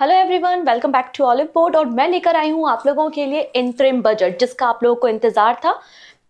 hello everyone welcome back to Oliveboard और मैं लेकर आई हूँ आप लोगों के लिए इंतरिम बजट जिसका आप लोगों को इंतजार था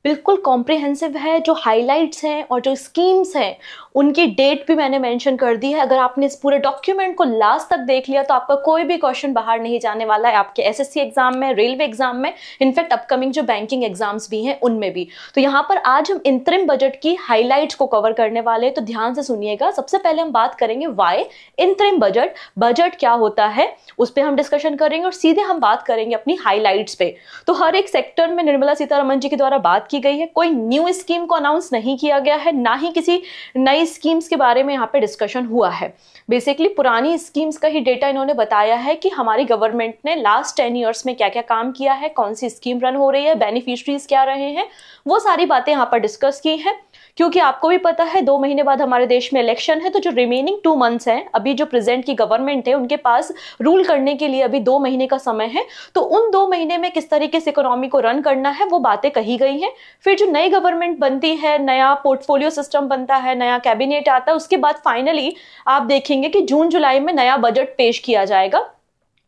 बिल्कुल कॉम्प्रिहेंसिव है जो हाइलाइट्स हैं और जो स्कीम्स हैं उनकी डेट भी मैंने मेंशन कर दी है अगर आपने इस पूरे डॉक्यूमेंट को लास्ट तक देख लिया तो आपका कोई भी क्वेश्चन बाहर नहीं जाने वाला है आपके एसएससी एग्जाम में रेलवे एग्जाम में इनफैक्ट अपकमिंग जो बैंकिंग एग्जाम्स भी हैं उनमें भी तो यहाँ पर आज हम इंतरिम बजट की हाईलाइट्स को कवर करने वाले हैं तो ध्यान से सुनिएगा सबसे पहले हम बात करेंगे वाई इंतरिम बजट बजट क्या होता है उस पर हम डिस्कशन करेंगे और सीधे हम बात करेंगे अपनी हाईलाइट्स पे तो हर एक सेक्टर में निर्मला सीतारमन जी के द्वारा बात की की गई है कोई न्यू स्कीम को अनाउंस नहीं किया गया है ना ही किसी नई स्कीम्स के बारे में यहाँ पे डिस्कशन हुआ है बेसिकली पुरानी स्कीम्स का ही डेटा इन्होंने बताया है कि हमारी गवर्नमेंट ने लास्ट टेन ईयर्स में क्या क्या काम किया है कौन सी स्कीम रन हो रही है बेनिफिशरीज क्या रहे हैं वो सारी बातें यहाँ पर डिस्कस की हैं क्योंकि आपको भी पता है दो महीने बाद हमारे देश में इलेक्शन है तो जो रिमेनिंग टू मंथ्स हैं अभी जो प्रेजेंट की गवर्नमेंट है उनके पास रूल करने के लिए अभी दो महीने का समय है तो उन दो महीने में किस तरीके से इकोनॉमी को रन करना है वो बातें कही गई हैं फिर जो नई गवर्नमेंट बनती है नया पोर्टफोलियो सिस्टम बनता है नया कैबिनेट आता है उसके बाद फाइनली आप देखेंगे कि जून जुलाई में नया बजट पेश किया जाएगा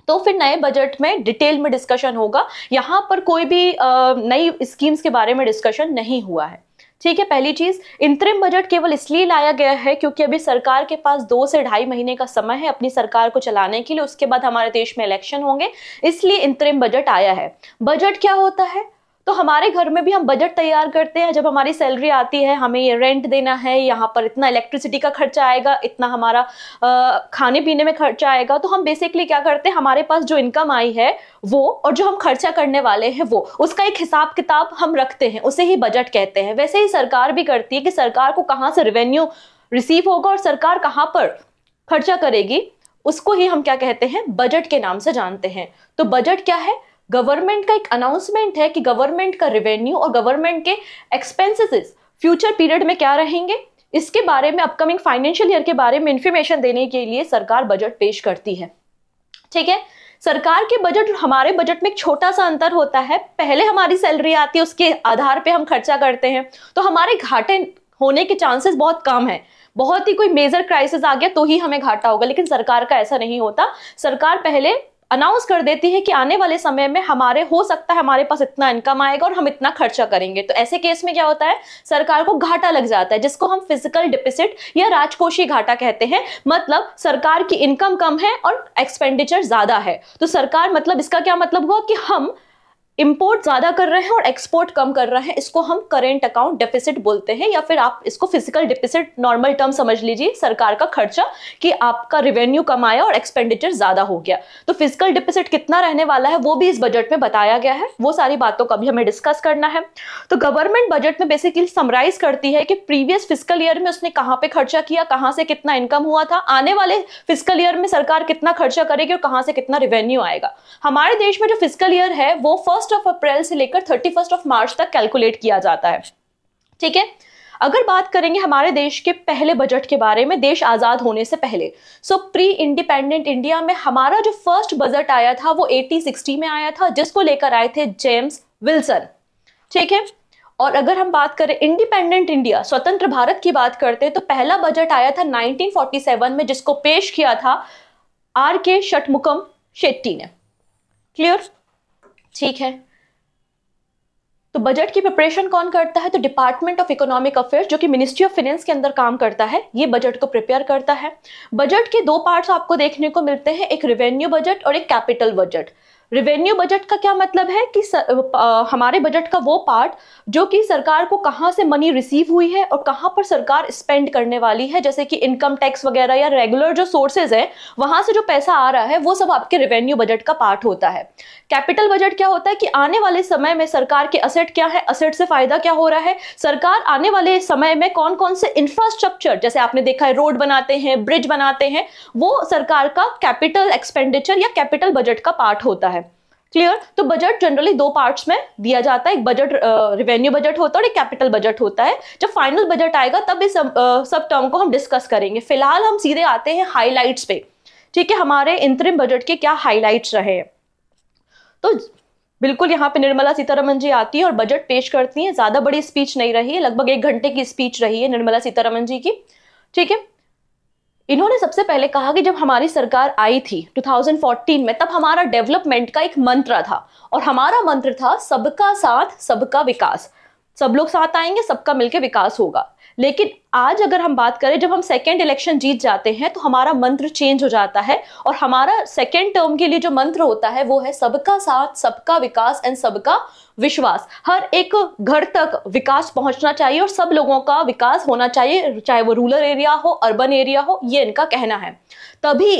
तो फिर नए बजट में डिटेल में डिस्कशन होगा यहाँ पर कोई भी नई स्कीम्स के बारे में डिस्कशन नहीं हुआ है ठीक है पहली चीज इंतरिम बजट केवल इसलिए लाया गया है क्योंकि अभी सरकार के पास दो से ढाई महीने का समय है अपनी सरकार को चलाने के लिए उसके बाद हमारे देश में इलेक्शन होंगे इसलिए इंतरिम बजट आया है बजट क्या होता है तो हमारे घर में भी हम बजट तैयार करते हैं जब हमारी सैलरी आती है हमें ये रेंट देना है यहाँ पर इतना इलेक्ट्रिसिटी का खर्चा आएगा इतना हमारा आ, खाने पीने में खर्चा आएगा तो हम बेसिकली क्या करते हैं हमारे पास जो इनकम आई है वो और जो हम खर्चा करने वाले हैं वो उसका एक हिसाब किताब हम रखते हैं उसे ही बजट कहते हैं वैसे ही सरकार भी करती है कि सरकार को कहाँ से रेवेन्यू रिसीव होगा और सरकार कहाँ पर खर्चा करेगी उसको ही हम क्या कहते हैं बजट के नाम से जानते हैं तो बजट क्या है गवर्नमेंट का एक अनाउंसमेंट है कि गवर्नमेंट का रेवेन्यू और गवर्नमेंट के एक्सपेंसेस फ्यूचर पीरियड में क्या रहेंगे इसके बारे में अपकमिंग फाइनेंशियल ईयर के बारे में इंफॉर्मेशन देने के लिए सरकार बजट पेश करती है ठीक है सरकार के बजट हमारे बजट में एक छोटा सा अंतर होता है पहले हमारी सैलरी आती है उसके आधार पे हम खर्चा करते हैं तो हमारे घाटे होने के चांसेस बहुत कम है बहुत ही कोई मेजर क्राइसिस आ गया तो ही हमें घाटा होगा लेकिन सरकार का ऐसा नहीं होता सरकार पहले अनाउंस कर देती है कि आने वाले समय में हमारे हो सकता है हमारे पास इतना इनकम आएगा और हम इतना खर्चा करेंगे तो ऐसे केस में क्या होता है सरकार को घाटा लग जाता है जिसको हम फिजिकल डिपिसिट या राजकोषीय घाटा कहते हैं मतलब सरकार की इनकम कम है और एक्सपेंडिचर ज्यादा है तो सरकार मतलब इसका क्या मतलब हुआ कि हम इम्पोर्ट ज़्यादा कर रहे हैं और एक्सपोर्ट कम कर रहे हैं इसको हम करेंट अकाउंट डिफिसिट बोलते हैं या फिर आप इसको फिजिकल डिफिसिट नॉर्मल टर्म समझ लीजिए सरकार का खर्चा कि आपका रिवेन्यू कम आया और एक्सपेंडिचर ज़्यादा हो गया तो फिजिकल डिफिसिट कितना रहने वाला है वो भी इस बजट में बताया गया है वो सारी बातों का भी हमें डिस्कस करना है तो गवर्नमेंट बजट में बेसिकली समराइज करती है कि प्रीवियस फिजिकल ईयर में उसने कहाँ पे खर्चा किया कहाँ से कितना इनकम हुआ था आने वाले फिजिकल ईयर में सरकार कितना खर्चा करेगी और कहाँ से कितना रिवेन्यू आएगा हमारे देश में जो फिजिकल ईयर है वो फर्स्ट फर्स्ट ऑफ अप्रैल से लेकर थर्टी फर्स्ट ऑफ मार्च तक कैलकुलेट किया जाता है ठीक है अगर बात करेंगे हमारे देश के पहले बजट के बारे में देश आज़ाद होने से पहले सो प्री इंडिपेंडेंट इंडिया में हमारा जो फर्स्ट बजट आया था वो 1860 में आया था जिसको लेकर आए थे जेम्स विल्सन ठीक है और अगर हम बात करें इंडिपेंडेंट इंडिया स्वतंत्र भारत की बात करते हैं तो पहला बजट आया था 1947 में जिसको पेश किया था आर के शटमुकम शेट्टी ने क्लियर ठीक है तो बजट की प्रिपरेशन कौन करता है तो डिपार्टमेंट ऑफ इकोनॉमिक अफेयर्स जो कि मिनिस्ट्री ऑफ फाइनेंस के अंदर काम करता है ये बजट को प्रिपेयर करता है बजट के दो पार्ट्स आपको देखने को मिलते हैं एक रेवेन्यू बजट और एक कैपिटल बजट रेवेन्यू बजट का क्या मतलब है कि सर, आ, हमारे बजट का वो पार्ट जो कि सरकार को कहाँ से मनी रिसीव हुई है और कहाँ पर सरकार स्पेंड करने वाली है जैसे कि इनकम टैक्स वगैरह या रेगुलर जो सोर्सेज हैं वहाँ से जो पैसा आ रहा है वो सब आपके रेवेन्यू बजट का पार्ट होता है कैपिटल बजट क्या होता है कि आने वाले समय में सरकार के असेट क्या है असेट से फायदा क्या हो रहा है सरकार आने वाले समय में कौन कौन से इंफ्रास्ट्रक्चर जैसे आपने देखा है रोड बनाते हैं ब्रिज बनाते हैं वो सरकार का कैपिटल एक्सपेंडिचर या कैपिटल बजट का पार्ट होता है क्लियर तो बजट जनरली दो पार्ट्स में दिया जाता है एक बजट रेवेन्यू बजट होता है और एक कैपिटल बजट होता है जब फाइनल बजट आएगा तब इस सब, आ, सब टर्म को हम डिस्कस करेंगे फिलहाल हम सीधे आते हैं हाईलाइट्स पे ठीक है हमारे इंतरिम बजट के क्या हाईलाइट्स रहे हैं तो बिल्कुल यहाँ पे निर्मला सीतारमन जी आती है और बजट पेश करती हैं ज़्यादा बड़ी स्पीच नहीं रही है लगभग एक घंटे की स्पीच रही है निर्मला सीतारमन जी की ठीक है इन्होंने सबसे पहले कहा कि जब हमारी सरकार आई थी 2014 में तब हमारा डेवलपमेंट का एक मंत्र था और हमारा मंत्र था सबका साथ सबका विकास सब लोग साथ आएंगे सबका मिलकर विकास होगा लेकिन आज अगर हम बात करें जब हम सेकेंड इलेक्शन जीत जाते हैं तो हमारा मंत्र चेंज हो जाता है और हमारा सेकेंड टर्म के लिए जो मंत्र होता है वो है सबका साथ सबका विकास एंड सबका विश्वास हर एक घर तक विकास पहुंचना चाहिए और सब लोगों का विकास होना चाहिए चाहे वो रूरल एरिया हो अर्बन एरिया हो ये इनका कहना है तभी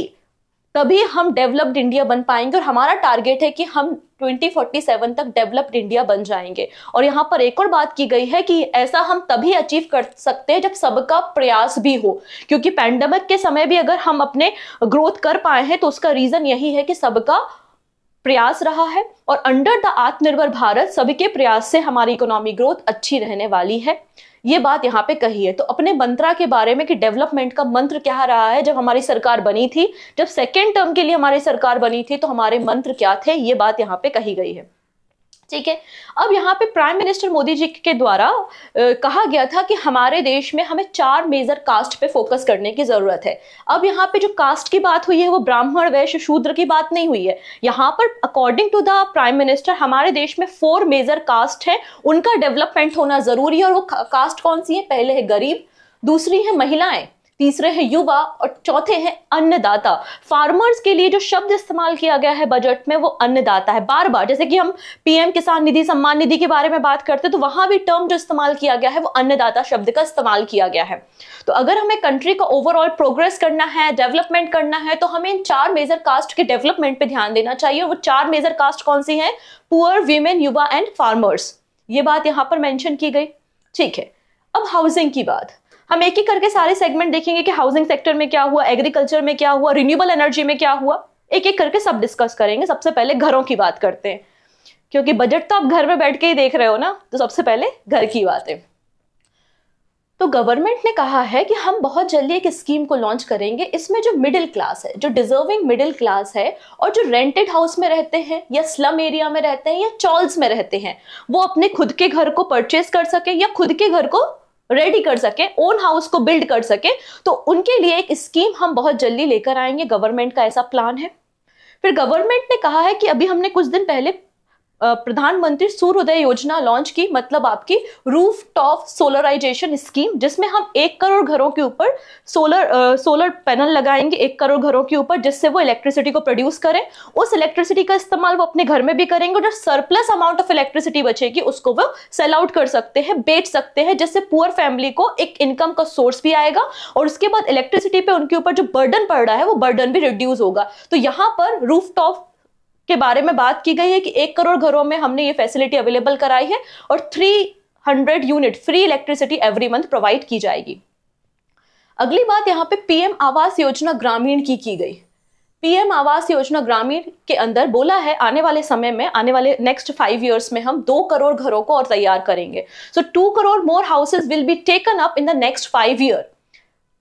तभी हम डेवलप्ड इंडिया बन पाएंगे और हमारा टारगेट है कि हम 2047 तक डेवलप्ड इंडिया बन जाएंगे और यहाँ पर एक और बात की गई है कि ऐसा हम तभी अचीव कर सकते हैं जब सबका प्रयास भी हो क्योंकि पैंडमिक के समय भी अगर हम अपने ग्रोथ कर पाए हैं तो उसका रीजन यही है कि सबका प्रयास रहा है और अंडर द आत्मनिर्भर भारत सभी के प्रयास से हमारी इकोनॉमी ग्रोथ अच्छी रहने वाली है ये बात यहाँ पे कही है तो अपने मंत्रा के बारे में कि डेवलपमेंट का मंत्र क्या रहा है जब हमारी सरकार बनी थी जब सेकेंड टर्म के लिए हमारी सरकार बनी थी तो हमारे मंत्र क्या थे ये बात यहाँ पे कही गई है ठीक है अब यहाँ पे प्राइम मिनिस्टर मोदी जी के द्वारा कहा गया था कि हमारे देश में हमें चार मेजर कास्ट पे फोकस करने की जरूरत है अब यहाँ पे जो कास्ट की बात हुई है वो ब्राह्मण वैश्य शूद्र की बात नहीं हुई है यहाँ पर according to the prime minister हमारे देश में फोर मेजर कास्ट है उनका डेवलपमेंट होना जरूरी है और वो कास्ट कौन सी है पहले है गरीब दूसरी है महिलाएं तीसरे हैं युवा और चौथे हैं अन्नदाता फार्मर्स के लिए जो शब्द इस्तेमाल किया गया है बजट में वो अन्नदाता है बार बार जैसे कि हम पीएम किसान निधि सम्मान निधि के बारे में बात करते हैं तो वहां भी टर्म जो इस्तेमाल किया गया है वो अन्नदाता शब्द का इस्तेमाल किया गया है तो अगर हमें कंट्री का ओवरऑल प्रोग्रेस करना है डेवलपमेंट करना है तो हमें इन चार मेजर कास्ट के डेवलपमेंट पर ध्यान देना चाहिए वो चार मेजर कास्ट कौन सी है पुअर वीमेन युवा एंड फार्मर्स ये बात यहाँ पर मैंशन की गई ठीक है अब हाउसिंग की बात हम एक ही करके सारे सेगमेंट देखेंगे कि हाउसिंग सेक्टर में क्या हुआ एग्रीकल्चर में क्या हुआ रिन्यूएबल एनर्जी में क्या हुआ एक एक करके सब डिस्कस करेंगे सबसे पहले घरों की बात करते हैं क्योंकि बजट तो आप घर में बैठ के ही देख रहे हो ना तो सबसे पहले घर की बात है तो गवर्नमेंट ने कहा है कि हम बहुत जल्दी एक स्कीम को लॉन्च करेंगे इसमें जो मिडिल क्लास है जो डिजर्विंग मिडिल क्लास है और जो रेंटेड हाउस में रहते हैं या स्लम एरिया में रहते हैं या चॉल्स में रहते हैं वो अपने खुद के घर को परचेज कर सके या खुद के घर को रेडी कर सके ओन हाउस को बिल्ड कर सके तो उनके लिए एक स्कीम हम बहुत जल्दी लेकर आएंगे गवर्नमेंट का ऐसा प्लान है फिर गवर्नमेंट ने कहा है कि अभी हमने कुछ दिन पहले प्रधानमंत्री सूर्योदय योजना लॉन्च की मतलब आपकी रूफ टॉप सोलराइजेशन स्कीम जिसमें हम एक करोड़ घरों के ऊपर सोलर सोलर पैनल लगाएंगे एक करोड़ घरों के ऊपर जिससे वो इलेक्ट्रिसिटी को प्रोड्यूस करें उस इलेक्ट्रिसिटी का इस्तेमाल वो अपने घर में भी करेंगे और जो सरप्लस अमाउंट ऑफ इलेक्ट्रिसिटी बचेगी उसको वो सेल आउट कर सकते हैं बेच सकते हैं जिससे पुअर फैमिली को एक इनकम का सोर्स भी आएगा और उसके बाद इलेक्ट्रिसिटी पर उनके ऊपर जो बर्डन पड़ रहा है वो बर्डन भी रिड्यूस होगा तो यहाँ पर रूफ टॉप के बारे में बात की गई है कि एक करोड़ घरों में हमने ये फैसिलिटी अवेलेबल कराई है और three hundred unit free electricity every month provide की जाएगी अगली बात यहाँ पे पीएम आवास योजना ग्रामीण की की गई पीएम आवास योजना ग्रामीण के अंदर बोला है आने वाले समय में आने वाले नेक्स्ट फाइव इयर्स में हम दो करोड़ घरों को और तैयार करेंगे so two crore more houses will be taken up in the next five year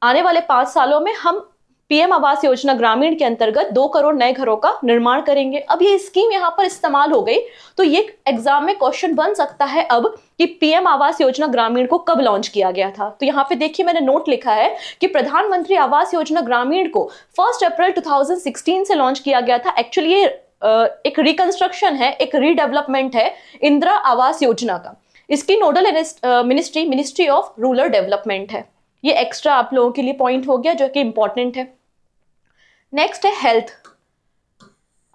आने वाले पांच सालों में हम पीएम आवास योजना ग्रामीण के अंतर्गत दो करोड़ नए घरों का निर्माण करेंगे अब ये स्कीम यहाँ पर इस्तेमाल हो गई तो ये एग्जाम में क्वेश्चन बन सकता है अब कि पीएम आवास योजना ग्रामीण को कब लॉन्च किया गया था तो यहाँ पे देखिए मैंने नोट लिखा है कि प्रधानमंत्री आवास योजना ग्रामीण को फर्स्ट अप्रैल टू से लॉन्च किया गया था एक्चुअली ये एक रिकंस्ट्रक्शन है एक रीडेवलपमेंट है इंदिरा आवास योजना का इसकी nodal ministry ministry of rural development है ये एक्स्ट्रा आप लोगों के लिए पॉइंट हो गया जो कि इंपॉर्टेंट है नेक्स्ट है हेल्थ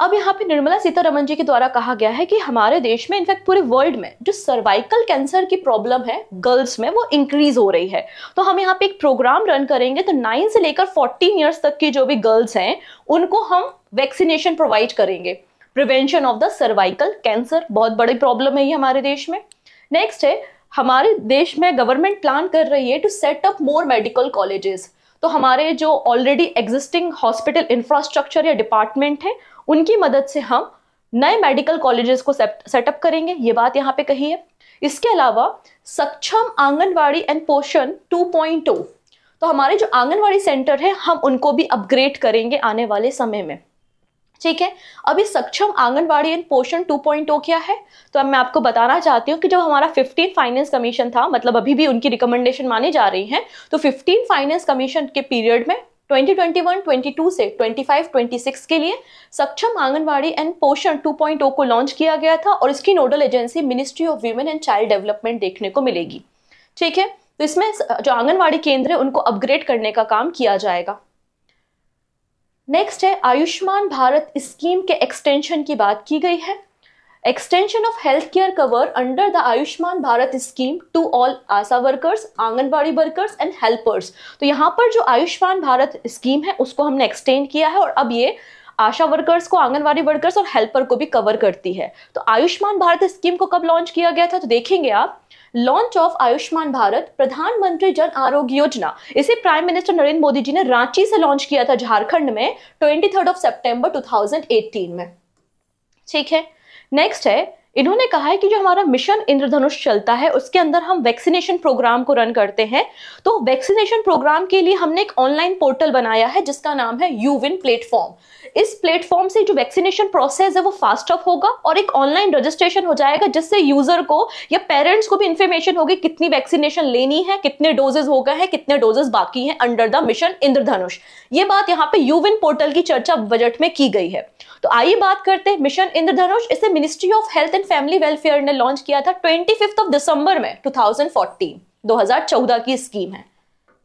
अब यहाँ पे निर्मला सीतारमन जी के द्वारा कहा गया है कि हमारे देश में इनफैक्ट पूरे वर्ल्ड में जो सर्वाइकल कैंसर की प्रॉब्लम है गर्ल्स में वो इंक्रीज हो रही है तो हम यहाँ पे एक प्रोग्राम रन करेंगे तो नाइन से लेकर फोर्टीन ईयर्स तक की जो भी गर्ल्स हैं उनको हम वैक्सीनेशन प्रोवाइड करेंगे prevention of the cervical cancer बहुत बड़ी प्रॉब्लम है ये हमारे देश में नेक्स्ट है हमारे देश में गवर्नमेंट प्लान कर रही है to set up more medical colleges तो हमारे जो ऑलरेडी एग्जिस्टिंग हॉस्पिटल इंफ्रास्ट्रक्चर या डिपार्टमेंट है उनकी मदद से हम नए मेडिकल कॉलेजेस को सेटअप करेंगे ये बात यहाँ पे कही है इसके अलावा सक्षम आंगनवाड़ी एंड पोषण 2.0 तो हमारे जो आंगनवाड़ी सेंटर है हम उनको भी अपग्रेड करेंगे आने वाले समय में ठीक है अभी सक्षम आंगनबाड़ी एंड पोषण 2.0 क्या है तो अब मैं आपको बताना चाहती हूँ कि जब हमारा 15 फाइनेंस कमीशन था मतलब अभी भी उनकी रिकमेंडेशन मानी जा रही है तो 15 फाइनेंस कमीशन के पीरियड में 2021, 22 से 25, 26 के लिए सक्षम आंगनवाड़ी एंड पोषण 2.0 को लॉन्च किया गया था और इसकी nodal agency ministry of women and child development देखने को मिलेगी ठीक है तो इसमें जो आंगनवाड़ी केंद्र है उनको अपग्रेड करने का काम किया जाएगा नेक्स्ट है आयुष्मान भारत स्कीम के एक्सटेंशन की बात की गई है extension of health care cover under the Ayushman Bharat scheme to all ASHA workers anganwadi workers and helpers तो यहाँ पर जो आयुष्मान भारत स्कीम है उसको हमने एक्सटेंड किया है और अब ये आशा वर्कर्स को आंगनबाड़ी वर्कर्स और हेल्पर को भी कवर करती है तो आयुष्मान भारत स्कीम को कब लॉन्च किया गया था तो देखेंगे आप लॉन्च ऑफ आयुष्मान भारत प्रधानमंत्री जन आरोग्य योजना इसे प्राइम मिनिस्टर नरेंद्र मोदी जी ने रांची से लॉन्च किया था झारखंड में twenty third of September two में ठीक है नेक्स्ट है इन्होंने कहा है कि जो हमारा मिशन इंद्रधनुष चलता है उसके अंदर हम वैक्सीनेशन प्रोग्राम को रन करते हैं तो वैक्सीनेशन प्रोग्राम के लिए हमने एक ऑनलाइन पोर्टल बनाया है जिसका नाम है यूविन प्लेटफॉर्म इस प्लेटफॉर्म से जो वैक्सीनेशन प्रोसेस है वो फास्ट अप होगा और एक ऑनलाइन रजिस्ट्रेशन हो जाएगा जिससे यूजर को या पेरेंट्स को भी इंफॉर्मेशन होगी कितनी वैक्सीनेशन लेनी है कितने डोजेज हो गए हैं कितने डोजेज बाकी हैं अंडर द मिशन इंद्रधनुष ये बात यहाँ पे यूविन पोर्टल की चर्चा बजट में की गई है तो आइए बात करते हैं मिशन इंद्रधनुष इसे ministry of health and Indian family welfare ने लॉन्च किया था ट्वेंटी फिफ्थ ऑफ दिसंबर में टू थाउजेंड फोर्टीन दो हजार चौदह की स्कीम है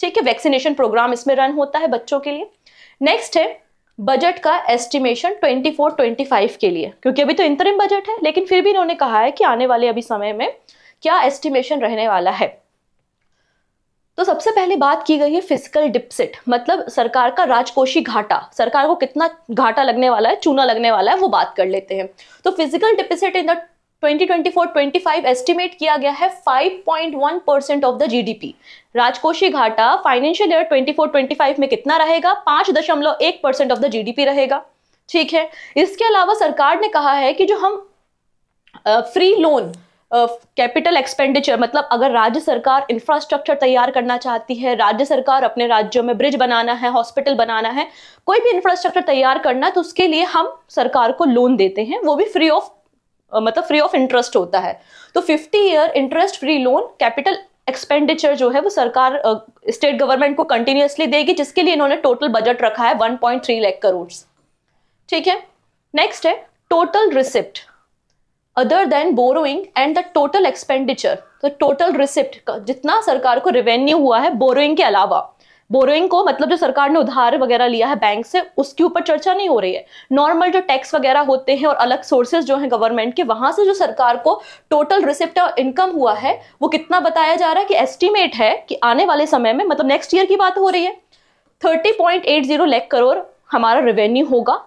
ठीक है वैक्सीनेशन प्रोग्राम इसमें रन होता है बच्चों के लिए नेक्स्ट है बजट का एस्टिमेशन 24 25 के लिए क्योंकि अभी तो इंतरिम बजट है लेकिन फिर भी इन्होंने कहा है कि आने वाले अभी समय में क्या एस्टिमेशन रहने वाला है तो सबसे पहले बात की गई है फिजिकल डिपसिट मतलब सरकार का राजकोषीय घाटा सरकार को कितना घाटा लगने वाला है चूना लगने वाला है वो बात कर लेते हैं तो physical deficit in the 2024-25 estimate किया गया है 5.1 परसेंट ऑफ द जीडीपी राजकोषीय घाटा फाइनेंशियल ईयर 24-25 में कितना रहेगा पांच दशमलव एक परसेंट ऑफ द जीडीपी रहेगा ठीक है इसके अलावा सरकार ने कहा है कि जो हम free uh, loan capital expenditure मतलब अगर राज्य सरकार इंफ्रास्ट्रक्चर तैयार करना चाहती है राज्य सरकार अपने राज्यों में ब्रिज बनाना है हॉस्पिटल बनाना है कोई भी इंफ्रास्ट्रक्चर तैयार करना तो उसके लिए हम सरकार को लोन देते हैं वो भी फ्री ऑफ मतलब फ्री ऑफ इंटरेस्ट होता है तो fifty year interest free loan capital expenditure जो है वो सरकार स्टेट uh, गवर्नमेंट को कंटिन्यूसली देगी जिसके लिए इन्होंने टोटल बजट रखा है थ्री लाख करोड़ ठीक है नेक्स्ट है total receipt other than borrowing and the total expenditure the total receipt जितना सरकार को रेवेन्यू हुआ है बोरोइंग के अलावा बोरोइंग को मतलब जो सरकार ने उधार वगैरह लिया है बैंक से उसके ऊपर चर्चा नहीं हो रही है नॉर्मल जो टैक्स वगैरह होते हैं और अलग सोर्सेज जो हैं गवर्नमेंट के वहां से जो सरकार को टोटल रिसिप्ट और इनकम हुआ है वो कितना बताया जा रहा है कि एस्टिमेट है कि आने वाले समय में मतलब नेक्स्ट ईयर की बात हो रही है thirty point eight zero lakh crore हमारा रेवेन्यू होगा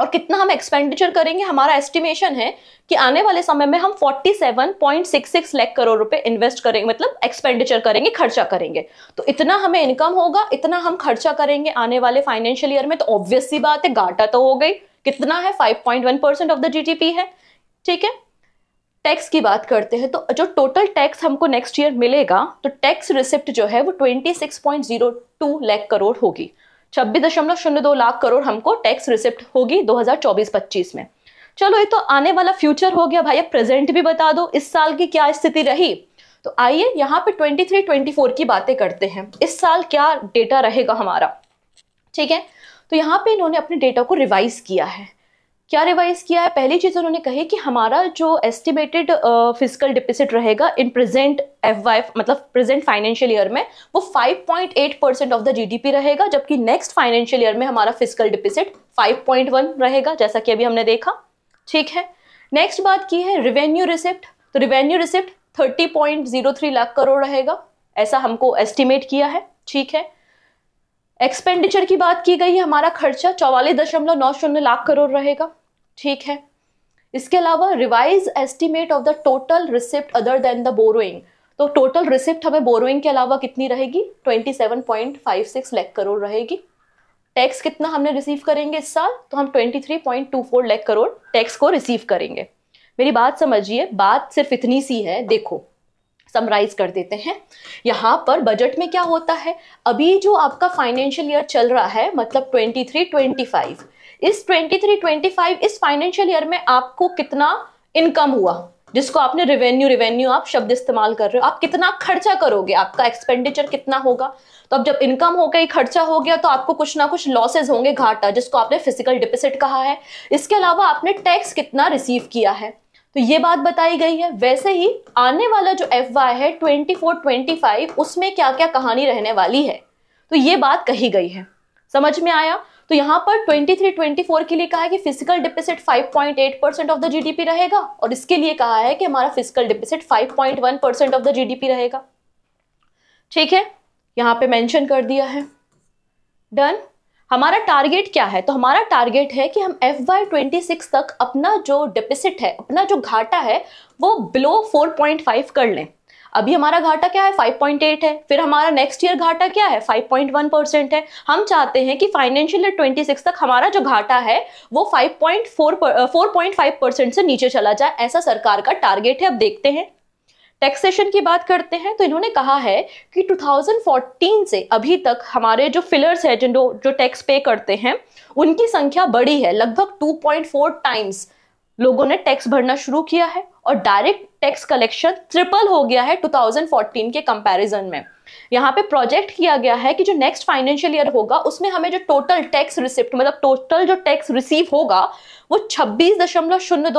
और कितना हम एक्सपेंडिचर करेंगे हमारा एस्टिमेशन है कि आने वाले समय में हम 47.66 लाख करोड़ रुपए इन्वेस्ट करेंगे मतलब एक्सपेंडिचर करेंगे खर्चा करेंगे तो इतना हमें इनकम होगा इतना हम खर्चा करेंगे आने वाले फाइनेंशियल ईयर में तो ऑब्वियस सी बात है घाटा तो हो गई कितना है 5.1 परसेंट ऑफ द जी है ठीक है टैक्स की बात करते हैं तो जो टोटल टैक्स हमको नेक्स्ट ईयर मिलेगा तो टैक्स रिसिप्ट जो है वो टू लैख करोड़ होगी छब्बीस दशमलव शून्य दो लाख करोड़ हमको टैक्स रिसिप्ट होगी 2024-25 में चलो ये तो आने वाला फ्यूचर हो गया भाई अब प्रेजेंट भी बता दो इस साल की क्या स्थिति रही तो आइए यहाँ पे 23 24 की बातें करते हैं इस साल क्या डेटा रहेगा हमारा ठीक है तो यहाँ पे इन्होंने अपने डेटा को रिवाइज किया है क्या रिवाइज किया है पहली चीज़ उन्होंने कही कि हमारा जो एस्टिमेटेड फिजिकल डिपिसिट रहेगा इन प्रेजेंट एफ वाई मतलब प्रेजेंट फाइनेंशियल ईयर में वो 5.8 परसेंट ऑफ द जीडीपी रहेगा जबकि नेक्स्ट फाइनेंशियल ईयर में हमारा फिजिकल डिपिसिट 5.1 रहेगा जैसा कि अभी हमने देखा ठीक है नेक्स्ट बात की है रिवेन्यू रिसिप्ट तो revenue receipt thirty lakh crore रहेगा ऐसा हमको एस्टिमेट किया है ठीक है एक्सपेंडिचर की बात की गई है हमारा खर्चा चौवालीस दशमलव नौ शून्य लाख करोड़ रहेगा ठीक है इसके अलावा revise estimate of the total receipt other than the borrowing तो टोटल रिसिप्ट हमें बोरोइंग के अलावा कितनी रहेगी 27.56 लाख करोड़ रहेगी टैक्स कितना हमने रिसीव करेंगे इस साल तो हम 23.24 लाख करोड़ टैक्स को रिसीव करेंगे मेरी बात समझिए बात सिर्फ इतनी सी है देखो समराइज कर देते हैं यहाँ पर बजट में क्या होता है अभी जो आपका फाइनेंशियल ईयर चल रहा है मतलब ट्वेंटी फाइव इस 23-25 इस फाइनेंशियल ईयर में आपको कितना इनकम हुआ जिसको आपने रेवेन्यू रेवेन्यू आप शब्द इस्तेमाल कर रहे हो आप कितना खर्चा करोगे आपका एक्सपेंडिचर कितना होगा तो अब जब इनकम हो गई खर्चा हो गया तो आपको कुछ ना कुछ लॉसेज होंगे घाटा जिसको आपने फिजिकल डिपिसिट कहा है इसके अलावा आपने टैक्स कितना रिसीव किया है तो ये बात बताई गई है वैसे ही आने वाला जो एफ है ट्वेंटी फोर ट्वेंटी फाइव उसमें क्या क्या कहानी रहने वाली है तो ये बात कही गई है समझ में आया तो यहाँ पर 23 24 के लिए कहा है कि physical deficit 5.8 percent of the GDP रहेगा और इसके लिए कहा है कि हमारा physical deficit 5.1 percent of the GDP रहेगा ठीक है यहाँ पे मेंशन कर दिया है डन हमारा टारगेट क्या है तो हमारा टारगेट है कि हम एफ वाई ट्वेंटी सिक्स तक अपना जो डिपिसिट है अपना जो घाटा है वो बिलो फाइव कर लें अभी हमारा घाटा क्या है 5.8 है फिर हमारा नेक्स्ट ईयर घाटा क्या है 5.1 परसेंट है हम चाहते हैं कि फाइनेंशियल ईयर 26 तक हमारा जो घाटा है वो 5.4 4.5 परसेंट से नीचे चला जाए ऐसा सरकार का टारगेट है अब देखते हैं टैक्सेशन की बात करते हैं तो इन्होंने कहा है कि 2014 से अभी तक हमारे जो फिलर्स हैं जिन जो टैक्स पे करते हैं उनकी संख्या बड़ी है लगभग 2.4 टाइम्स लोगों ने टैक्स भरना शुरू किया है और डायरेक्ट टैक्स कलेक्शन ट्रिपल हो गया है 2014 के कंपैरिजन में यहाँ पे प्रोजेक्ट किया गया है कि जो नेक्स्ट फाइनेंशियल ईयर होगा उसमें हमें जो टोटल टैक्स रिसिप्ट मतलब टोटल जो टैक्स रिसीव होगा वो छब्बीस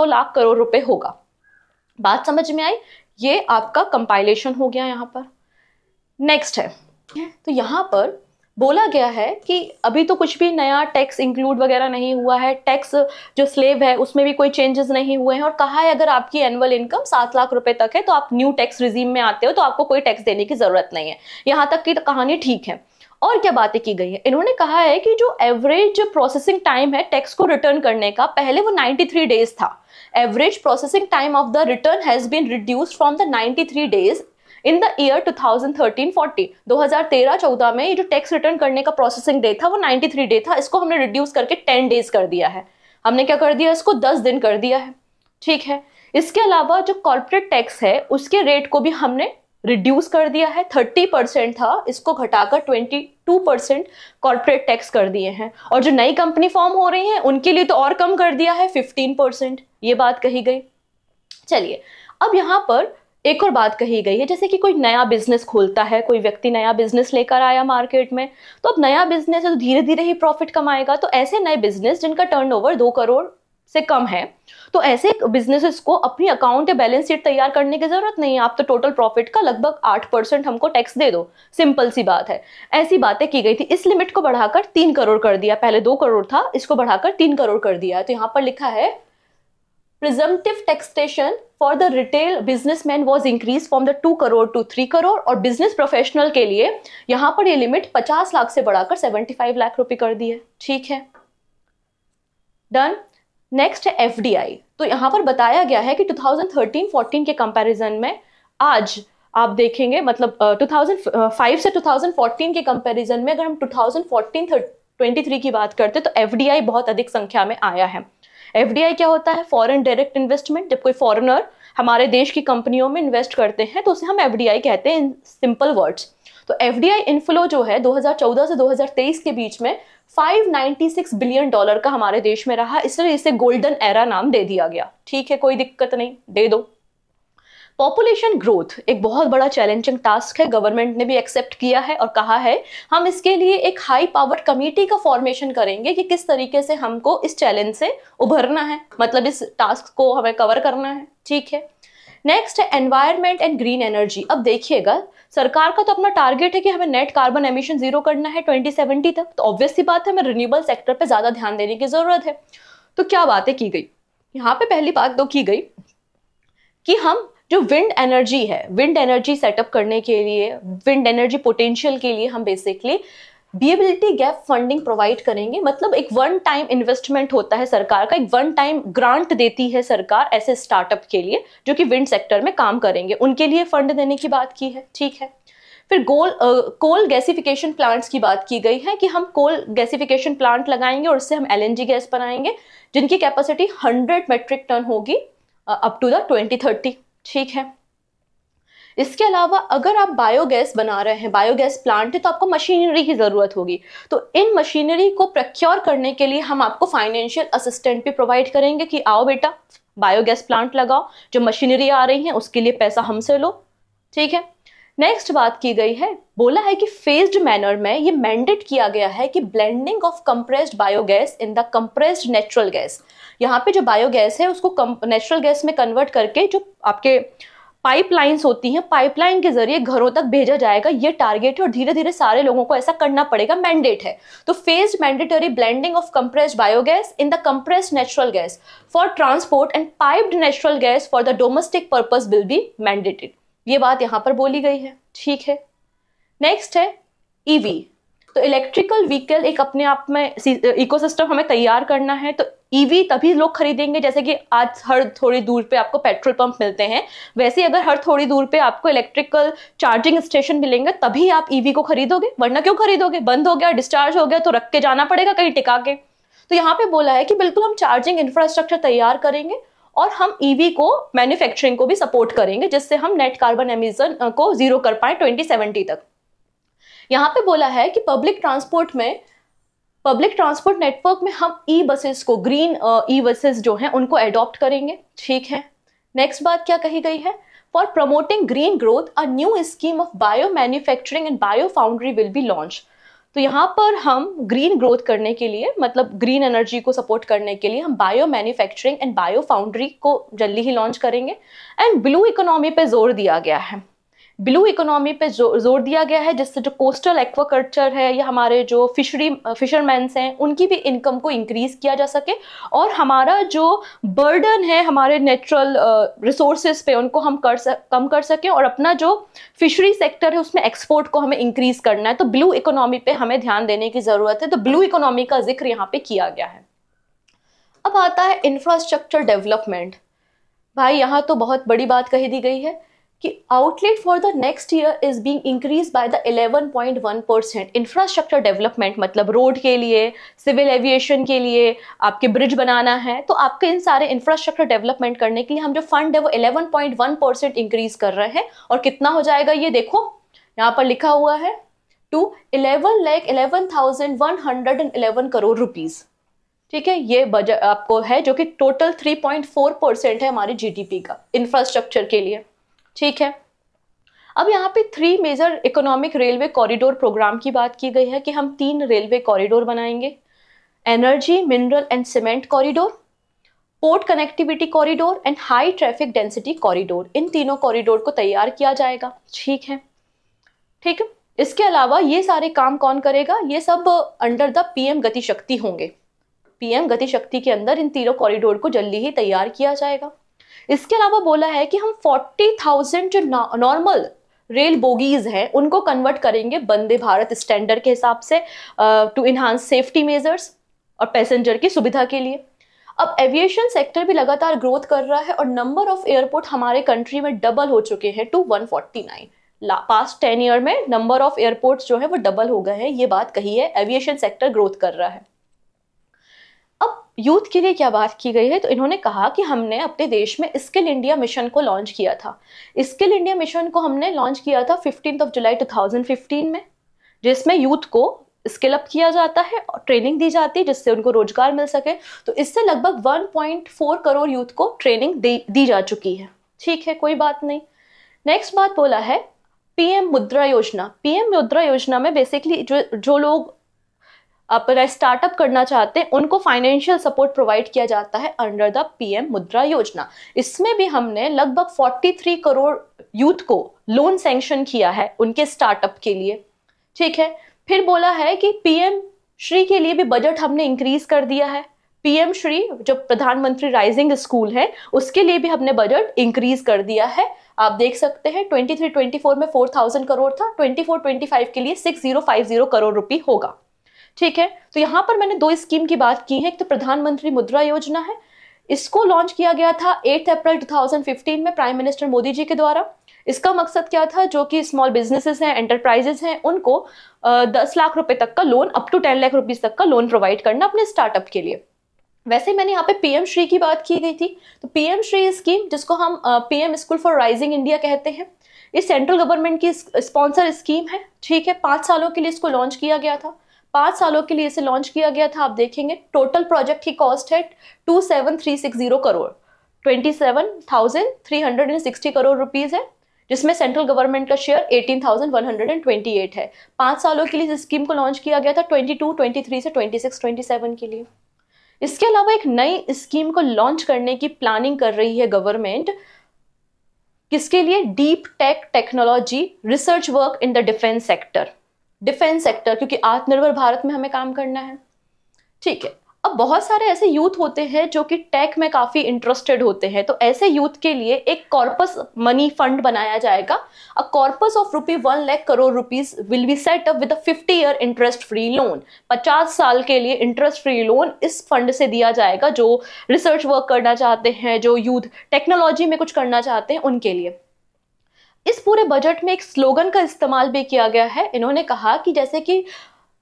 लाख करोड़ रुपए होगा बात समझ में आई ये आपका कंपाइलेशन हो गया यहाँ पर नेक्स्ट है तो यहाँ पर बोला गया है कि अभी तो कुछ भी नया टैक्स इंक्लूड वगैरह नहीं हुआ है टैक्स जो स्लेब है उसमें भी कोई चेंजेस नहीं हुए हैं और कहा है अगर आपकी एनुअल इनकम सात लाख रुपए तक है तो आप न्यू टैक्स रिजीम में आते हो तो आपको कोई टैक्स देने की जरूरत नहीं है यहाँ तक की कहानी ठीक है और क्या बातें की गई है इन्होंने कहा है कि जो एवरेज प्रोसेसिंग टाइम है टैक्स को रिटर्न करने का पहले वो 93 डेज था average processing time of the return has been reduced from the 93 days in the year 2013-40 2013-14 में ये जो टैक्स रिटर्न करने का प्रोसेसिंग डे था वो 93 डे था इसको हमने रिड्यूस करके 10 डेज कर दिया है हमने क्या कर दिया इसको 10 दिन कर दिया है ठीक है इसके अलावा जो कॉर्पोरेट टैक्स है उसके रेट को भी हमने रिड्यूस कर दिया है 30 परसेंट था इसको घटाकर 22 परसेंट कॉरपोरेट टैक्स कर दिए हैं और जो नई कंपनी फॉर्म हो रही है उनके लिए तो और कम कर दिया है 15 परसेंट ये बात कही गई चलिए अब यहां पर एक और बात कही गई है जैसे कि कोई नया बिजनेस खोलता है कोई व्यक्ति नया बिजनेस लेकर आया मार्केट में तो अब नया बिजनेस है तो धीरे धीरे ही प्रॉफिट कमाएगा तो ऐसे नए बिजनेस जिनका टर्नओवर दो करोड़ से कम है तो ऐसे बिजनेसेस को अपनी अकाउंट या बैलेंस शीट तैयार करने की जरूरत नहीं है आप तो टोटल प्रॉफिट का लगभग आठ परसेंट हमको टैक्स दे दो सिंपल सी बात है ऐसी बातें की गई थी इस लिमिट को बढ़ाकर तीन करोड़ कर दिया पहले दो करोड़ था इसको बढ़ाकर तीन करोड़ कर दिया तो यहाँ पर लिखा है presumptive taxation for the retail businessman was increased from the 2 crore to 3 crore और business professional के लिए यहां पर ये limit 50 लाख से बढ़ाकर 75 लाख रुपए कर दी है ठीक है डन नेक्स्ट है एफ तो यहां पर बताया गया है कि 2013-14 के कंपैरिजन में आज आप देखेंगे मतलब uh, 2005 से 2014 के कंपैरिजन में अगर हम 2014-23 की बात करते तो एफ बहुत अधिक संख्या में आया है एफ क्या होता है फॉरन डायरेक्ट इन्वेस्टमेंट जब कोई फॉरनर हमारे देश की कंपनियों में इन्वेस्ट करते हैं तो उसे हम एफ कहते हैं इन सिंपल वर्ड्स तो एफ डी इनफ्लो जो है 2014 से 2023 के बीच में 596 बिलियन डॉलर का हमारे देश में रहा इसलिए इसे गोल्डन एरा नाम दे दिया गया ठीक है कोई दिक्कत नहीं दे दो पॉपुलेशन ग्रोथ एक बहुत बड़ा चैलेंजिंग टास्क है गवर्नमेंट ने भी एक्सेप्ट किया है और कहा है हम इसके लिए एक हाई पावर कमेटी का फॉर्मेशन करेंगे कि किस तरीके से हमको इस चैलेंज से उभरना है मतलब इस टास्क को हमें कवर करना है ठीक है नेक्स्ट है एनवायरमेंट एंड ग्रीन एनर्जी अब देखिएगा सरकार का तो अपना टारगेट है कि हमें नेट कार्बन एमिशन जीरो करना है 2070 तक तो ऑब्वियस सी बात है हमें रिन्यूएबल सेक्टर पर ज़्यादा ध्यान देने की ज़रूरत है तो क्या बातें की गई यहाँ पे पहली बात तो की गई कि हम जो विंड एनर्जी है विंड एनर्जी सेटअप करने के लिए विंड एनर्जी पोटेंशियल के लिए हम basically viability gap funding provide करेंगे मतलब एक वन टाइम इन्वेस्टमेंट होता है सरकार का एक वन टाइम ग्रांट देती है सरकार ऐसे स्टार्टअप के लिए जो कि विंड सेक्टर में काम करेंगे उनके लिए फंड देने की बात की है ठीक है फिर गोल कोल गैसिफिकेशन प्लांट्स की बात की गई है कि हम कोल गैसिफिकेशन प्लांट लगाएंगे और उससे हम एल गैस बनाएंगे जिनकी कैपेसिटी 100 मेट्रिक टन होगी अप टू द 2030 ठीक है इसके अलावा अगर आप बायोगैस बना रहे हैं बायोगैस प्लांट है तो आपको मशीनरी की ज़रूरत होगी तो इन मशीनरी को प्रक्योर करने के लिए हम आपको फाइनेंशियल असिस्टेंट भी प्रोवाइड करेंगे कि आओ बेटा बायोगैस प्लांट लगाओ जो मशीनरी आ रही है उसके लिए पैसा हमसे लो ठीक है नेक्स्ट बात की गई है बोला है कि फेज्ड मैनर में ये मैंडेट किया गया है कि blending of compressed biogas in the compressed natural gas यहाँ पे जो बायोगैस है उसको नेचुरल गैस में कन्वर्ट करके जो आपके पाइपलाइंस होती हैं पाइपलाइन के जरिए घरों तक भेजा जाएगा ये टारगेट है और धीरे धीरे सारे लोगों को ऐसा करना पड़ेगा मैंडेट है तो phase mandatory blending of compressed biogas in the compressed natural gas for transport and piped natural gas for the domestic purpose will be mandated ये बात यहाँ पर बोली गई है ठीक है नेक्स्ट है ईवी e तो इलेक्ट्रिकल व्हीकल एक अपने आप में इकोसिस्टम हमें तैयार करना है तो ईवी e तभी लोग खरीदेंगे जैसे कि आज हर थोड़ी दूर पे आपको पेट्रोल पंप मिलते हैं वैसे अगर हर थोड़ी दूर पे आपको इलेक्ट्रिकल चार्जिंग स्टेशन मिलेंगे तभी आप ईवी e को खरीदोगे वरना क्यों खरीदोगे बंद हो गया डिस्चार्ज हो गया तो रख के जाना पड़ेगा कहीं टिका के तो यहाँ पे बोला है कि बिल्कुल हम चार्जिंग इंफ्रास्ट्रक्चर तैयार करेंगे और हम ईवी e को मैन्युफैक्चरिंग को भी सपोर्ट करेंगे जिससे हम नेट कार्बन एमिजन को जीरो कर पाए 2070 तक यहाँ पे बोला है कि पब्लिक ट्रांसपोर्ट में पब्लिक ट्रांसपोर्ट नेटवर्क में हम ई e बसेस को ग्रीन ई बसेस जो हैं उनको एडॉप्ट करेंगे ठीक है नेक्स्ट बात क्या कही गई है for promoting green growth a new scheme of bio manufacturing and bio foundry will be launch तो यहाँ पर हम ग्रीन ग्रोथ करने के लिए मतलब ग्रीन एनर्जी को सपोर्ट करने के लिए हम bio manufacturing and bio foundry को जल्दी ही लॉन्च करेंगे एंड ब्लू इकोनॉमी पे जोर दिया गया है ब्लू इकोनॉमी पे जो, जोर दिया गया है जिससे जो कोस्टल एक्वाकल्चर है या हमारे जो फिशरी फिशरमैनस हैं उनकी भी इनकम को इंक्रीज किया जा सके और हमारा जो बर्डन है हमारे नेचुरल uh, पे उनको हम कर सक कम कर सकें और अपना जो फिशरी सेक्टर है उसमें एक्सपोर्ट को हमें इंक्रीज करना है तो ब्लू इकोनॉमी पे हमें ध्यान देने की ज़रूरत है तो ब्लू इकोनॉमी का जिक्र यहाँ पे किया गया है अब आता है इंफ्रास्ट्रक्चर डेवलपमेंट भाई यहाँ तो बहुत बड़ी बात कही दी गई है कि outlet for the next year is being increase by the 11.1 percent infrastructure development मतलब रोड के लिए सिविल एविएशन के लिए आपके ब्रिज बनाना है तो आपके इन सारे इंफ्रास्ट्रक्चर डेवलपमेंट करने के लिए हम जो फंड है वो 11.1 परसेंट इंक्रीज कर रहे हैं और कितना हो जाएगा ये देखो यहाँ पर लिखा हुआ है two eleven lakh eleven thousand one hundred and eleven crore rupees ठीक है ये बजट आपको है जो कि टोटल 3.4 परसेंट है हमारे जीडीपी का इंफ्रास्ट्रक्चर के लिए ठीक है अब यहाँ पे three major economic railway corridor program की बात की गई है कि हम तीन रेलवे कॉरिडोर बनाएंगे energy mineral and cement corridor port connectivity corridor and high traffic density corridor इन तीनों कॉरिडोर को तैयार किया जाएगा ठीक है ठीक है इसके अलावा ये सारे काम कौन करेगा ये सब अंडर द पीएम गतिशक्ति होंगे पीएम गतिशक्ति के अंदर इन तीनों कॉरिडोर को जल्दी ही तैयार किया जाएगा इसके अलावा बोला है कि हम फोर्टी थाउजेंड जो नॉर्मल रेल बोगीज हैं उनको कन्वर्ट करेंगे वंदे भारत स्टैंडर्ड के हिसाब से टू इन्हांस सेफ्टी मेजर्स और पैसेंजर की सुविधा के लिए अब एविएशन सेक्टर भी लगातार ग्रोथ कर रहा है और नंबर ऑफ एयरपोर्ट हमारे कंट्री में डबल हो चुके हैं to one forty nine past ten year में नंबर ऑफ एयरपोर्ट्स जो है वो डबल हो गए हैं ये बात कही है एविएशन सेक्टर ग्रोथ कर रहा है यूथ के लिए क्या बात की गई है तो इन्होंने कहा कि हमने अपने देश में स्किल इंडिया मिशन को लॉन्च किया था स्किल इंडिया मिशन को हमने लॉन्च किया था फिफ्टीन ऑफ जुलाई टू में जिसमें यूथ को स्किल अप किया जाता है और ट्रेनिंग दी जाती है जिससे उनको रोजगार मिल सके तो इससे लगभग 1.4 करोड़ यूथ को ट्रेनिंग दी दी जा चुकी है ठीक है कोई बात नहीं नेक्स्ट बात बोला है पीएम मुद्रा योजना पीएम मुद्रा योजना में बेसिकली जो जो लोग अपना स्टार्टअप करना चाहते हैं उनको फाइनेंशियल सपोर्ट प्रोवाइड किया जाता है अंडर द पीएम मुद्रा योजना इसमें भी हमने लगभग 43 करोड़ यूथ को लोन सेंक्शन किया है उनके स्टार्टअप के लिए ठीक है फिर बोला है कि पीएम श्री के लिए भी बजट हमने इंक्रीज कर दिया है पीएम श्री जो प्रधानमंत्री राइजिंग स्कूल है उसके लिए भी हमने बजट इंक्रीज कर दिया है आप देख सकते हैं 23-24 में 4000 करोड़ था 24-25 के लिए 6050 करोड़ रुपी होगा ठीक है तो यहाँ पर मैंने दो स्कीम की बात की है एक तो प्रधानमंत्री मुद्रा योजना है इसको लॉन्च किया गया था 8 अप्रैल 2015 में प्राइम मिनिस्टर मोदी जी के द्वारा इसका मकसद क्या था जो कि स्मॉल बिजनेसेस हैं एंटरप्राइजेस हैं उनको दस लाख रुपए तक का loan up to ten lakh rupees तक का लोन प्रोवाइड करना अपने स्टार्टअप के लिए वैसे मैंने यहाँ पे पीएम श्री की बात की गई थी तो पीएम श्री स्कीम जिसको हम PM school for rising India कहते हैं ये सेंट्रल गवर्नमेंट की स्पॉन्सर स्कीम है ठीक है पांच सालों के लिए इसको लॉन्च किया गया था पांच सालों के लिए इसे लॉन्च किया गया था आप देखेंगे टोटल प्रोजेक्ट की कॉस्ट है two seven three six zero crore twenty seven thousand three hundred and sixty crore rupees है जिसमें सेंट्रल गवर्नमेंट का share eighteen thousand one hundred and twenty eight है पांच सालों के लिए इस स्कीम को लॉन्च किया गया था ट्वेंटी टू ट्वेंटी थ्री से ट्वेंटी सिक्स ट्वेंटी सेवन के लिए इसके अलावा एक नई स्कीम को लॉन्च करने की प्लानिंग कर रही है गवर्नमेंट किसके लिए deep tech technology research work in the defence sector defence sector क्योंकि आत्मनिर्भर भारत में हमें काम करना है ठीक है अब बहुत सारे ऐसे यूथ होते हैं जो कि टेक में काफ़ी इंटरेस्टेड होते हैं तो ऐसे यूथ के लिए एक कॉर्पस मनी फंड बनाया जाएगा a corpus of rupee one lakh crore rupees will be set up with a fifty year interest free loan पचास साल के लिए इंटरेस्ट फ्री लोन इस फंड से दिया जाएगा जो रिसर्च वर्क करना चाहते हैं जो यूथ टेक्नोलॉजी में कुछ करना चाहते हैं उनके लिए इस पूरे बजट में एक स्लोगन का इस्तेमाल भी किया गया है इन्होंने कहा कि जैसे कि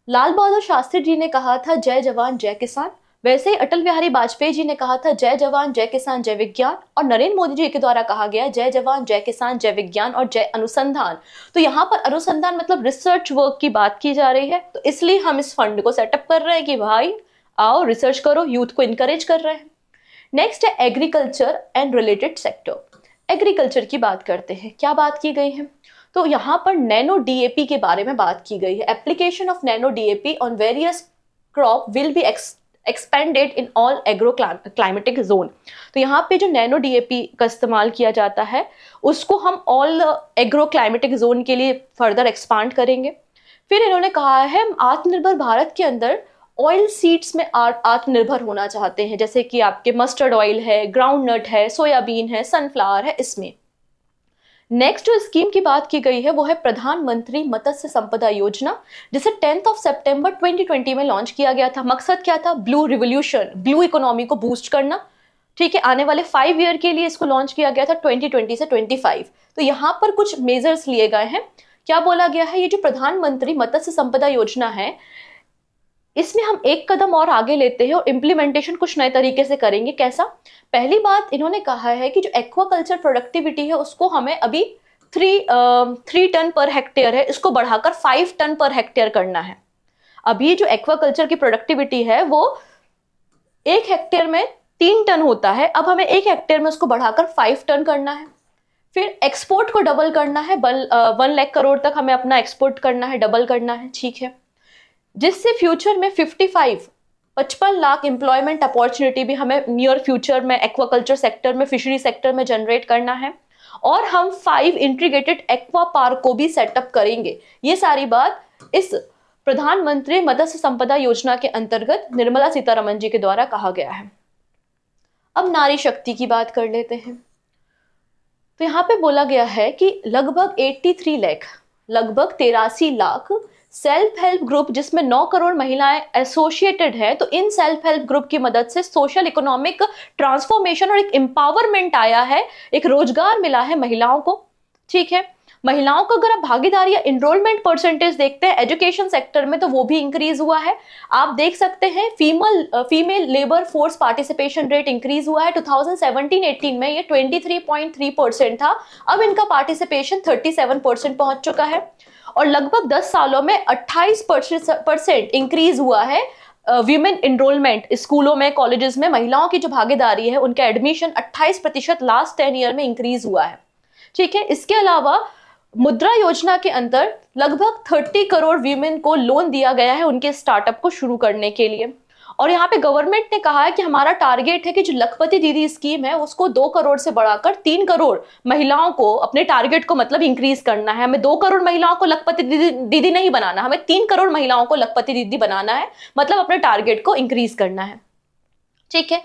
लाल बहादुर शास्त्री जी ने कहा था जय जवान जय किसान वैसे ही अटल बिहारी वाजपेयी जी ने कहा था जय जवान जय किसान जय विज्ञान और नरेंद्र मोदी जी के द्वारा कहा गया जय जवान जय किसान जय विज्ञान और जय अनुसंधान तो यहाँ पर अनुसंधान मतलब रिसर्च वर्क की बात की जा रही है तो इसलिए हम इस फंड को सेटअप कर रहे हैं कि भाई आओ रिसर्च करो यूथ को इनकरेज कर रहे हैं नेक्स्ट है agriculture and related sector agriculture की बात करते हैं क्या बात की गई है तो यहाँ पर नैनो डी के बारे में बात की गई है application of nano D on various crop will be expanded in all agro climatic zone तो यहाँ पे जो नैनो पी का इस्तेमाल किया जाता है उसको हम ऑल एग्रो क्लाइमेटिक जोन के लिए फर्दर एक्सपांड करेंगे फिर इन्होंने कहा है आत्मनिर्भर भारत के अंदर ऑयल सीड्स में आत्मनिर्भर होना चाहते हैं जैसे कि आपके मस्टर्ड ऑयल है ग्राउंड नट है सोयाबीन है सनफ्लावर है इसमें नेक्स्ट जो स्कीम की बात की गई है वो है प्रधानमंत्री मत्स्य संपदा योजना जिसे टेंथ ऑफ सेप्टेम्बर 2020 में लॉन्च किया गया था मकसद क्या था ब्लू रिवोल्यूशन ब्लू इकोनॉमी को बूस्ट करना ठीक है आने वाले फाइव ईयर के लिए इसको लॉन्च किया गया था 2020 से 25 तो यहाँ पर कुछ मेजर्स लिए गए हैं क्या बोला गया है ये जो प्रधानमंत्री मत्स्य संपदा योजना है इसमें हम एक कदम और आगे लेते हैं और इम्प्लीमेंटेशन कुछ नए तरीके से करेंगे कैसा पहली बात इन्होंने कहा है कि जो एक्वाकल्चर प्रोडक्टिविटी है उसको हमें अभी three three ton per hectare है इसको बढ़ाकर फाइव टन पर हेक्टेयर करना है अभी जो एक्वाकल्चर की प्रोडक्टिविटी है वो एक हेक्टेयर में तीन टन होता है अब हमें एक हेक्टेयर में उसको बढ़ाकर फाइव टन करना है फिर एक्सपोर्ट को डबल करना है वन लाख करोड़ तक हमें अपना एक्सपोर्ट करना है डबल करना है ठीक है जिससे फ्यूचर में 55 पचपन लाख एम्प्लॉयमेंट अपॉर्चुनिटी भी हमें नियर फ्यूचर में एक्वाकल्चर सेक्टर में फिशरी सेक्टर में जनरेट करना है और हम फाइव इंटीग्रेटेड एक्वा पार्क को भी सेटअप करेंगे ये सारी बात इस प्रधानमंत्री मत्स्य संपदा योजना के अंतर्गत निर्मला सीतारमन जी के द्वारा कहा गया है अब नारी शक्ति की बात कर लेते हैं तो यहाँ पे बोला गया है कि लगभग 83 लाख लगभग तेरासी लाख सेल्फ हेल्प ग्रुप जिसमें नौ करोड़ महिलाएं एसोसिएटेड है तो इन सेल्फ हेल्प ग्रुप की मदद से सोशल इकोनॉमिक ट्रांसफॉर्मेशन और एक एम्पावरमेंट आया है एक रोजगार मिला है महिलाओं को ठीक है महिलाओं का अगर आप भागीदारी या इनरोलमेंट परसेंटेज देखते हैं एजुकेशन सेक्टर में तो वो भी इंक्रीज हुआ है आप देख सकते हैं female female labour force participation rate increase हुआ है 2017-18 में ये 23.3 परसेंट था अब इनका पार्टिसिपेशन 37 परसेंट पहुंच चुका है और लगभग 10 सालों में 28 परसेंट इंक्रीज हुआ है वीमेन इनरोलमेंट स्कूलों में कॉलेजेस में महिलाओं की जो भागीदारी है उनका एडमिशन 28 प्रतिशत लास्ट टेन ईयर में इंक्रीज हुआ है ठीक है इसके अलावा मुद्रा योजना के अंतर लगभग 30 करोड़ वीमेन को लोन दिया गया है उनके स्टार्टअप को शुरू करने के लिए और यहाँ पे गवर्नमेंट ने कहा है कि हमारा टारगेट है कि जो लखपति दीदी स्कीम है उसको दो करोड़ से बढ़ाकर तीन करोड़ महिलाओं को अपने टारगेट को मतलब इंक्रीज करना है हमें दो करोड़ महिलाओं को लखपति दीदी, दीदी नहीं बनाना हमें तीन करोड़ महिलाओं को लखपति दीदी बनाना है मतलब अपने टारगेट को इंक्रीज करना है ठीक है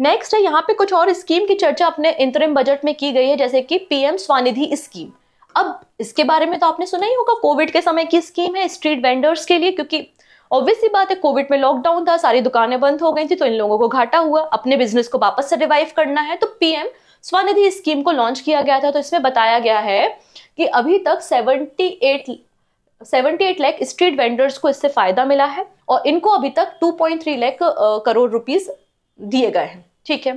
नेक्स्ट है यहाँ पे कुछ और स्कीम की चर्चा अपने इंतरिम बजट में की गई है जैसे कि पीएम स्वानिधि स्कीम अब इसके बारे में तो आपने सुना ही होगा कोविड के समय की स्कीम है स्ट्रीट वेंडर्स के लिए क्योंकि ऑब्वियसली बात है कोविड में लॉकडाउन था सारी दुकानें बंद हो गई थी तो इन लोगों को घाटा हुआ अपने बिजनेस को वापस से रिवाइव करना है तो पीएम स्वनिधि स्कीम को लॉन्च किया गया था तो इसमें बताया गया है कि अभी तक 78 78 लाख स्ट्रीट वेंडर्स को इससे फायदा मिला है और इनको अभी तक 2.3 लाख करोड़ रुपीस दिए गए हैं ठीक है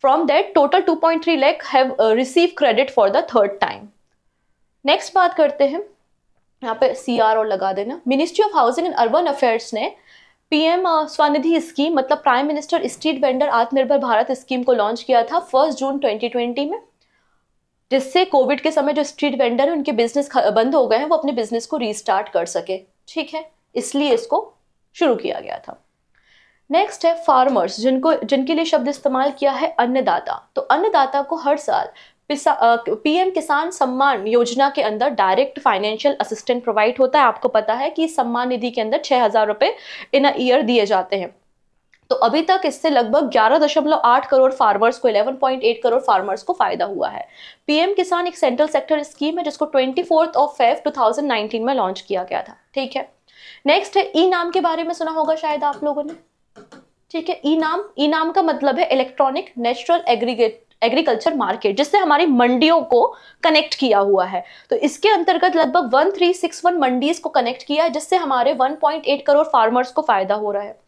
from that total 2.3 lakh have receive credit for the third time next बात करते हैं यहाँ पे सी आर और लगा देना ministry of housing and urban affairs ने पीएम स्वनिधि स्कीम मतलब prime minister street vendor Atmanirbhar Bharat scheme को लॉन्च किया था फर्स्ट जून 2020 में जिससे कोविड के समय जो स्ट्रीट वेंडर हैं उनके बिजनेस बंद हो गए हैं वो अपने बिजनेस को रीस्टार्ट कर सके ठीक है इसलिए इसको शुरू किया गया था नेक्स्ट है फार्मर्स जिनको जिनके लिए शब्द इस्तेमाल किया है अन्नदाता तो अन्नदाता को हर साल पीएम किसान सम्मान योजना के अंदर डायरेक्ट फाइनेंशियल असिस्टेंट प्रोवाइड होता है आपको पता है कि सम्मान निधि के अंदर छह हजार रुपए इन अयर ईयर दिए जाते हैं तो अभी तक इससे लगभग 11.8 आठ करोड़ फार्मर्स को 11.8 करोड़ फार्मर्स को फायदा हुआ है पीएम किसान एक सेंट्रल सेक्टर स्कीम है जिसको twenty fourth of Feb two में लॉन्च किया गया था ठीक है नेक्स्ट है ई नाम के बारे में सुना होगा शायद आप लोगों ने ठीक है ई नाम ई नाम का मतलब है electronic natural aggregate agriculture market जिससे हमारी मंडियों को कनेक्ट किया हुआ है तो इसके अंतर्गत लगभग 1361 मंडीज को कनेक्ट किया है जिससे हमारे 1.8 करोड़ फार्मर्स को फायदा हो रहा है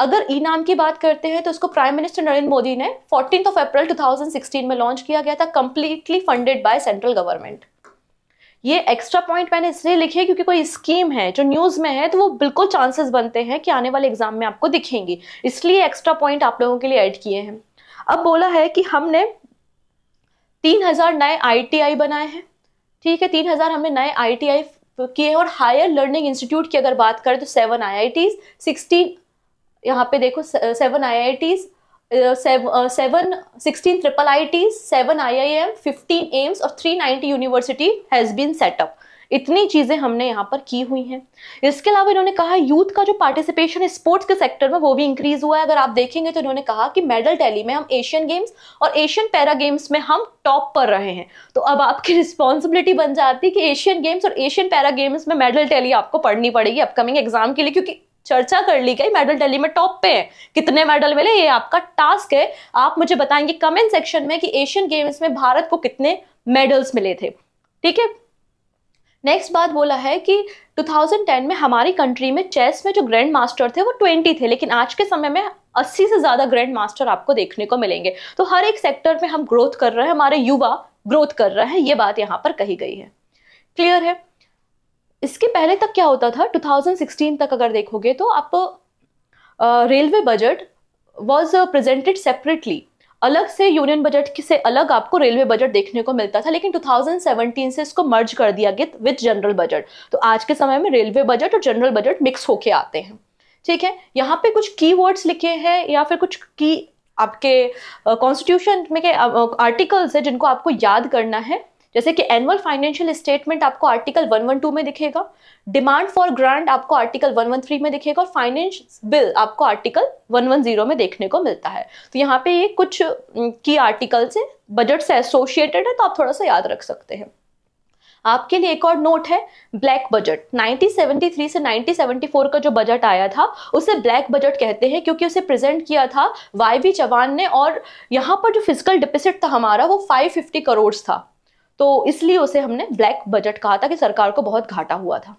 अगर ई नाम की बात करते हैं तो इसको प्राइम मिनिस्टर नरेंद्र मोदी ने फोर्टीन ऑफ अप्रैल टू में लॉन्च किया गया था completely funded by central government ये एक्स्ट्रा पॉइंट मैंने इसलिए लिखे है क्योंकि कोई स्कीम है जो न्यूज़ में है तो वो बिल्कुल चांसेस बनते हैं कि आने वाले एग्जाम में आपको दिखेंगी इसलिए एक्स्ट्रा पॉइंट आप लोगों के लिए ऐड किए हैं अब बोला है कि हमने तीन हजार नए आईटीआई बनाए हैं ठीक है तीन हजार हमने नए आईटीआई किए और हायर लर्निंग इंस्टीट्यूट की अगर बात करें तो सेवन आईआईटीज सिक्सटीन यहाँ पे देखो seven IITs seven sixteen triple I Ts seven I I M fifteen AIIMS और three ninety university has been set up इतनी चीज़ें हमने यहाँ पर की हुई हैं इसके अलावा इन्होंने कहा यूथ का जो पार्टिसिपेशन स्पोर्ट्स के सेक्टर में वो भी इंक्रीज हुआ है अगर आप देखेंगे तो इन्होंने कहा कि मेडल टैली में हम एशियन गेम्स और एशियन पैरा गेम्स में हम टॉप पर रहे हैं तो अब आपकी रिस्पॉन्सिबिलिटी बन जाती है कि एशियन गेम्स और एशियन पैरा गेम्स में मेडल टैली आपको पढ़नी पड़ेगी अपकमिंग एग्जाम के लिए क्योंकि चर्चा कर ली गई मेडल टैली में टॉप पे है कितने मेडल मिले ये आपका टास्क है आप मुझे बताएंगे कमेंट सेक्शन में कि एशियन गेम्स में भारत को कितने मेडल्स मिले थे ठीक है नेक्स्ट बात बोला है कि 2010 में हमारी कंट्री में चेस में जो ग्रैंड मास्टर थे वो 20 थे लेकिन आज के समय में 80 से ज़्यादा ग्रैंड मास्टर आपको देखने को मिलेंगे तो हर एक सेक्टर में हम ग्रोथ कर रहे हैं हमारे युवा ग्रोथ कर रहे हैं ये बात यहाँ पर कही गई है क्लियर है इसके पहले तक क्या होता था 2016 तक अगर देखोगे तो आप railway budget was presented separately अलग से यूनियन बजट से अलग आपको रेलवे बजट देखने को मिलता था लेकिन 2017 से इसको मर्ज कर दिया गया विद जनरल बजट तो आज के समय में रेलवे बजट और जनरल बजट मिक्स होके आते हैं ठीक है यहाँ पे कुछ की लिखे हैं या फिर कुछ की आपके कॉन्स्टिट्यूशन में के आर्टिकल्स है जिनको आपको याद करना है जैसे कि एनुअल फाइनेंशियल स्टेटमेंट आपको आर्टिकल 112 में दिखेगा डिमांड फॉर ग्रांट आपको आर्टिकल 113 में दिखेगा और फाइनेंस बिल आपको आर्टिकल 110 में देखने को मिलता है तो यहाँ पे ये कुछ की आर्टिकल से बजट से एसोसिएटेड है तो आप थोड़ा सा याद रख सकते हैं आपके लिए एक और नोट है ब्लैक बजट 1973 से 1974 का जो बजट आया था उसे ब्लैक बजट कहते हैं क्योंकि उसे प्रेजेंट किया था वाई वी चौहान ने और यहाँ पर जो फिजिकल डिपिसिट था हमारा वो 550 करोड़ था तो इसलिए उसे हमने ब्लैक बजट कहा था कि सरकार को बहुत घाटा हुआ था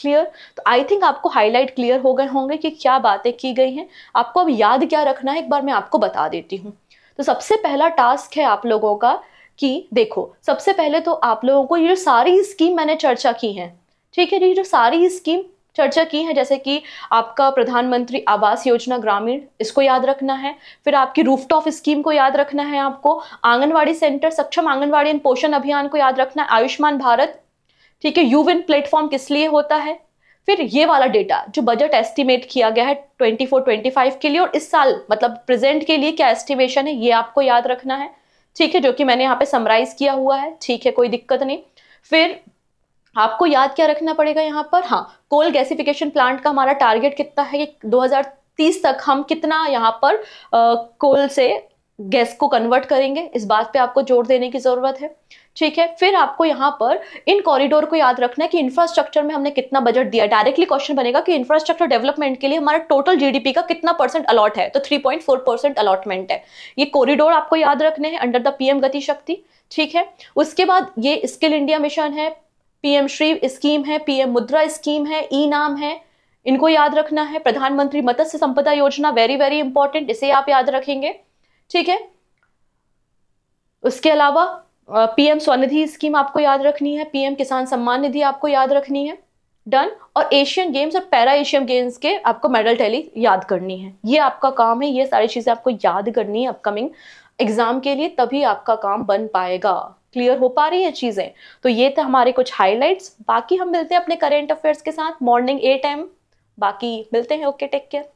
क्लियर तो आई थिंक आपको हाईलाइट क्लियर हो गए होंगे कि क्या बातें की गई हैं आपको अब याद क्या रखना है एक बार मैं आपको बता देती हूँ तो सबसे पहला टास्क है आप लोगों का कि देखो सबसे पहले तो आप लोगों को ये सारी स्कीम मैंने चर्चा की है ठीक है ये जो सारी स्कीम चर्चा की है जैसे कि आपका प्रधानमंत्री आवास योजना ग्रामीण इसको याद रखना है फिर आपकी रूफटॉप स्कीम को याद रखना है आपको आंगनवाड़ी सेंटर सक्षम आंगनवाड़ी एंड पोषण अभियान को याद रखना है आयुष्मान भारत ठीक है यूविन प्लेटफॉर्म किस लिए होता है फिर ये वाला डेटा जो बजट एस्टिमेट किया गया है 24-25 के लिए और इस साल मतलब प्रेजेंट के लिए क्या एस्टिमेशन है ये आपको याद रखना है ठीक है जो कि मैंने यहाँ पे समराइज किया हुआ है ठीक है कोई दिक्कत नहीं फिर आपको याद क्या रखना पड़ेगा यहाँ पर हाँ कोल गैसिफिकेशन प्लांट का हमारा टारगेट कितना है कि 2030 तक हम कितना यहाँ पर आ, कोल से गैस को कन्वर्ट करेंगे इस बात पे आपको जोर देने की ज़रूरत है ठीक है फिर आपको यहाँ पर इन कॉरिडोर को याद रखना है कि इंफ्रास्ट्रक्चर में हमने कितना बजट दिया डायरेक्टली क्वेश्चन बनेगा कि इंफ्रास्ट्रक्चर डेवलपमेंट के लिए हमारा टोटल जीडीपी का कितना परसेंट अलॉट है तो 3.4 परसेंट अलॉटमेंट है ये कॉरिडोर आपको याद रखने हैं अंडर द पीएम गतिशक्ति ठीक है उसके बाद ये स्किल इंडिया मिशन है पीएम श्री स्कीम है पीएम मुद्रा स्कीम है ई नाम है इनको याद रखना है प्रधानमंत्री मत्स्य संपदा योजना वेरी वेरी इंपॉर्टेंट इसे आप याद रखेंगे ठीक है उसके अलावा पीएम स्वनिधि स्कीम आपको याद रखनी है पीएम किसान सम्मान निधि आपको याद रखनी है डन और एशियन गेम्स और पैरा एशियन गेम्स के आपको मेडल टैली याद करनी है ये आपका काम है ये सारी चीज़ें आपको याद करनी है अपकमिंग एग्जाम के लिए तभी आपका काम बन पाएगा क्लियर हो पा रही है चीज़ें तो ये थे हमारे कुछ हाईलाइट्स बाकी हम मिलते हैं अपने करेंट अफेयर्स के साथ मॉर्निंग एट एम बाकी मिलते हैं ओके टेक केयर